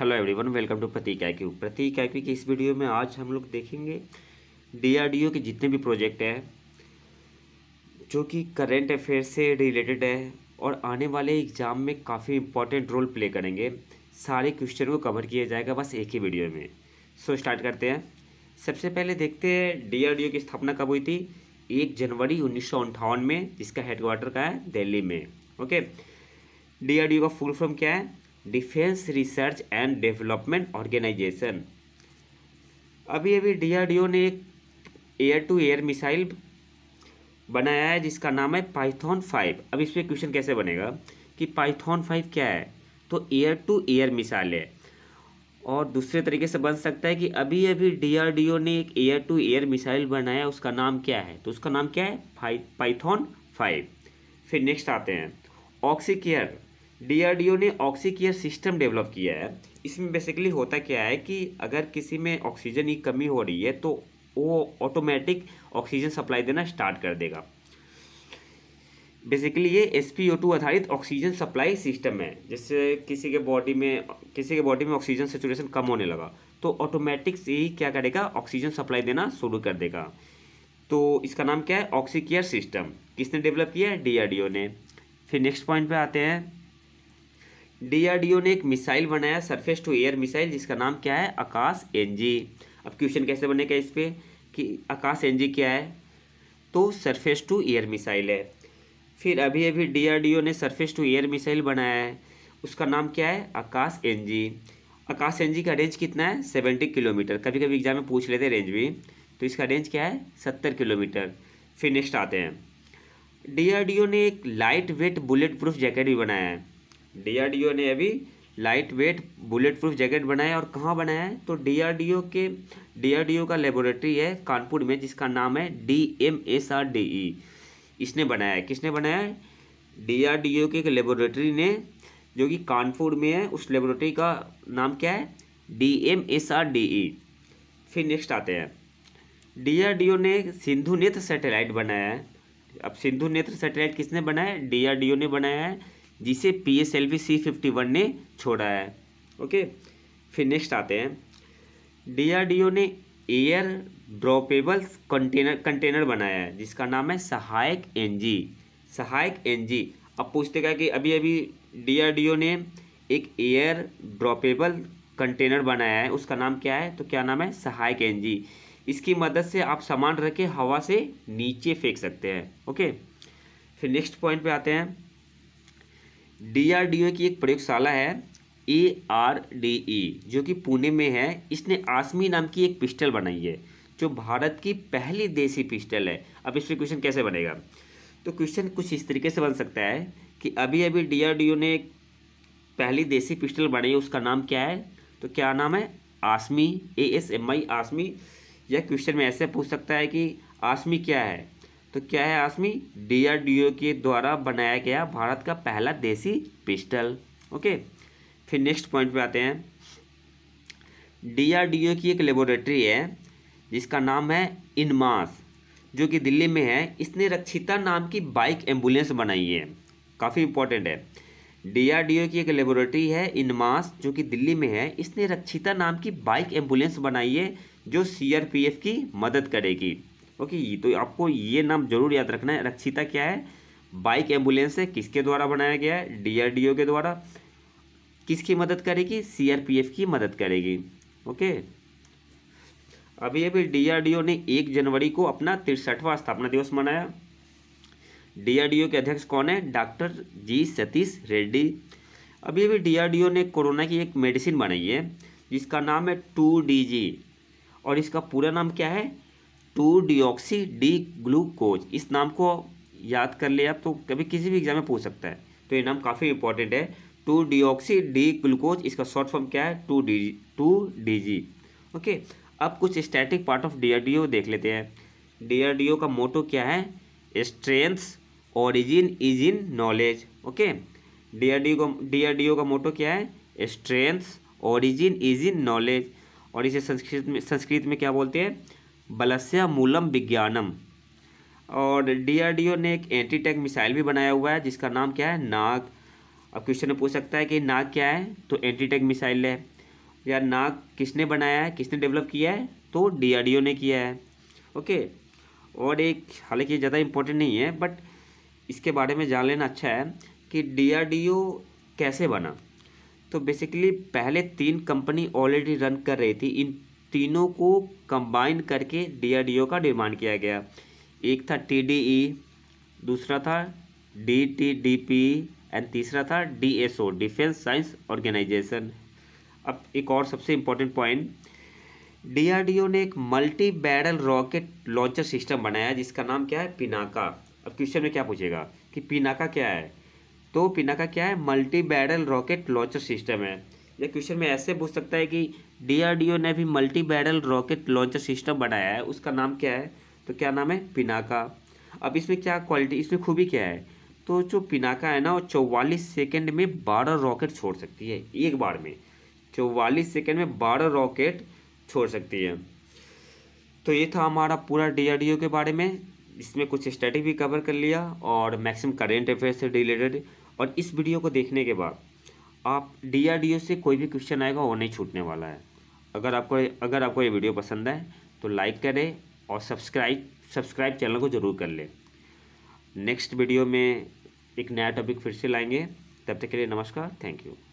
hello everyone welcome to Prateek I Q Prateek I Q की इस video में आज हम लोग देखेंगे डीआरडीओ के जितने भी प्रोजेक्ट हैं जो कि करेंट अफेयर से रिलेटेड है और आने वाले एग्ज़ाम में काफ़ी इंपॉर्टेंट रोल प्ले करेंगे सारे क्वेश्चन को कवर किया जाएगा बस एक ही वीडियो में सो स्टार्ट करते हैं सबसे पहले देखते हैं डी की स्थापना कब हुई थी एक जनवरी उन्नीस में जिसका हेडक्वार्टर का है दिल्ली में ओके डी का फुल फॉर्म क्या है Defence Research and Development Organisation अभी अभी डीआरडीओ ने एक एयर टू एयर मिसाइल बनाया है जिसका नाम है पाइथॉन फाइव अब इस पर क्वेश्चन कैसे बनेगा कि पाइथॉन फाइव क्या है तो एयर टू एयर मिसाइल है और दूसरे तरीके से बन सकता है कि अभी अभी डीआरडीओ ने एक एयर टू एयर मिसाइल बनाया उसका नाम क्या है तो उसका नाम क्या है पाइथॉन फाइव फिर नेक्स्ट आते हैं ऑक्सीकेयर डीआरडीओ ने ऑक्सी सिस्टम डेवलप किया है इसमें बेसिकली होता क्या है कि अगर किसी में ऑक्सीजन की कमी हो रही है तो वो ऑटोमेटिक ऑक्सीजन सप्लाई देना स्टार्ट कर देगा बेसिकली ये एस पी ओ टू आधारित ऑक्सीजन सप्लाई सिस्टम है जिससे किसी के बॉडी में किसी के बॉडी में ऑक्सीजन सेचुरेशन कम होने लगा तो ऑटोमेटिक से ही क्या करेगा ऑक्सीजन सप्लाई देना शुरू कर देगा तो इसका नाम क्या है ऑक्सी केयर सिस्टम किसने डेवलप किया है डीआरडीओ ने फिर नेक्स्ट पॉइंट पे आते हैं डीआरडीओ ने एक मिसाइल बनाया सरफेस टू एयर मिसाइल जिसका नाम क्या है आकाश एनजी अब क्वेश्चन कैसे बनेगा इस पर कि आकाश एनजी क्या है तो सरफेस टू एयर मिसाइल है फिर अभी अभी डीआरडीओ ने सरफेस टू एयर मिसाइल बनाया है उसका नाम क्या है Akash N G Akash N range कितना है सेवेंटी किलोमीटर कभी कभी एग्जाम में पूछ लेते हैं रेंज भी तो इसका रेंज क्या है सत्तर किलोमीटर फिर नेक्स्ट आते हैं डी ने एक light weight bullet proof jacket भी बनाया है डीआरडीओ ने अभी light weight bullet proof jacket बनाया और कहाँ बनाया है तो डीआरडीओ के डीआरडीओ का लेबोरेटरी है कानपुर में जिसका नाम है D M S R D E इसने बनाया है किसने बनाया है ओ के एक लेबोरेटरी ने जो कि कानपुर में है उस लेबोरेटरी का नाम क्या है D M S R D E फिर नेक्स्ट आते हैं डीआरडीओ ने सिंधु नेत्र सैटेलाइट बनाया है अब सिंधु नेत्र सैटेलाइट किसने बनाया है डीआरडीओ ने बनाया है जिसे P S L V C fifty one ने छोड़ा है ओके फिर नेक्स्ट आते हैं डीआरडीओ ने एयर ड्रॉपेबल कंटेनर कंटेनर बनाया है जिसका नाम है सहायक एनजी सहायक एनजी अब पूछते क्या कि अभी अभी डीआरडीओ ने एक एयर ड्रॉपेबल कंटेनर बनाया है उसका नाम क्या है तो क्या नाम है सहायक एनजी इसकी मदद से आप सामान रखे के हवा से नीचे फेंक सकते हैं ओके फिर नेक्स्ट पॉइंट पे आते हैं डीआरडीओ की एक प्रयोगशाला है ए आर डी ई जो कि पुणे में है इसने आसमी नाम की एक पिस्टल बनाई है जो भारत की पहली देसी पिस्टल है अब इसमें क्वेश्चन कैसे बनेगा तो क्वेश्चन कुछ इस तरीके से बन सकता है कि अभी अभी डीआरडीओ ने पहली देसी पिस्टल बनाई है उसका नाम क्या है तो क्या नाम है आसमी ए एस एम आई आसमी या क्वेश्चन में ऐसे पूछ सकता है कि आसमी क्या है तो क्या है आसमी डीआरडीओ के द्वारा बनाया गया भारत का पहला देसी पिस्टल ओके फिर नेक्स्ट पॉइंट पे आते हैं डीआरडीओ की एक लेबोरेटरी है जिसका नाम है इनमास जो कि दिल्ली में है इसने रक्षिता नाम की बाइक एम्बुलेंस बनाई है काफ़ी इंपॉर्टेंट है डीआरडीओ की एक लेबोरेटरी है इनमास जो कि दिल्ली में है इसने रक्षिता नाम की बाइक एम्बुलेंस बनाई है जो सीआरपीएफ की मदद करेगी ओके ये तो आपको ये नाम जरूर याद रखना है रक्षिता क्या है बाइक एम्बुलेंस है किसके द्वारा बनाया गया है डीआरडीओ के द्वारा किसकी मदद करेगी सीआरपीएफ की मदद करेगी ओके अभी अभी डीआरडीओ ने एक जनवरी को अपना तिरसठवा स्थापना दिवस मनाया डीआरडीओ के अध्यक्ष कौन है डॉक्टर जी सतीश रेड्डी अभी अभी डीआरडीओ ने कोरोना की एक मेडिसिन बनाई है जिसका नाम है टू डी जी और इसका पूरा नाम क्या है टू ऑक्सी डी ग्लूकोज इस नाम को याद कर ले आप तो कभी किसी भी एग्जाम में पूछ सकता है तो ये नाम काफ़ी इंपॉर्टेंट है टू ऑक्सी डी ग्लूकोज इसका शॉर्ट फॉर्म क्या है two D two D G okay अब कुछ स्टैटिक पार्ट ऑफ ओ देख लेते हैं ओ का मोटो क्या है strengths origin is in knowledge okay ओ का ओ का मोटो क्या है strengths origin is in knowledge और इसे संस्कृत में संस्कृत में क्या बोलते हैं बलस्या मूलम विज्ञानम और डीआरडीओ ने एक एंटी टैंक मिसाइल भी बनाया हुआ है जिसका नाम क्या है नाग अब क्वेश्चन पूछ सकता है कि नाग क्या है तो एंटी टैंक मिसाइल है या नाग किसने बनाया है किसने डेवलप किया है तो डीआरडीओ ने किया है ओके और एक हालांकि ज़्यादा इम्पोर्टेंट नहीं है बट इसके बारे में जान लेना अच्छा है कि डी कैसे बना तो बेसिकली पहले तीन कंपनी ऑलरेडी रन कर रही थी इन तीनों को कंबाइन करके डीआरडीओ का निर्माण किया गया एक था टीडीई e, दूसरा था डीटीडीपी एंड तीसरा था डीएसओ डिफेंस साइंस ऑर्गेनाइजेशन अब एक और सबसे इम्पोर्टेंट पॉइंट डीआरडीओ ने एक multi barrel rocket launcher system बनाया जिसका नाम क्या है पिनाका अब क्वेश्चन में क्या पूछेगा कि पिनाका क्या है तो पिनाका क्या है multi barrel rocket launcher system है या क्वेश्चन में ऐसे पूछ सकता है कि डीआरडीओ ने भी multi barrel rocket launcher system बनाया है उसका नाम क्या है तो क्या नाम है पिनाका अब इसमें क्या क्वालिटी इसमें खूबी क्या है तो जो पिनाका है ना वो चौवालीस सेकेंड में बारह रॉकेट छोड़ सकती है एक बार में चौवालीस सेकेंड में बारह रॉकेट छोड़ सकती है तो ये था हमारा पूरा डी के बारे में इसमें कुछ स्टडी भी कवर कर लिया और मैक्सिमम करेंट अफेयर से रिलेटेड और इस वीडियो को देखने के बाद आप डी से कोई भी क्वेश्चन आएगा वो नहीं छूटने वाला है अगर आपको अगर आपको ये वीडियो पसंद आए तो लाइक करें और सब्सक्राइब सब्सक्राइब चैनल को ज़रूर कर लें नेक्स्ट वीडियो में एक नया टॉपिक फिर से लाएंगे तब तक के लिए नमस्कार थैंक यू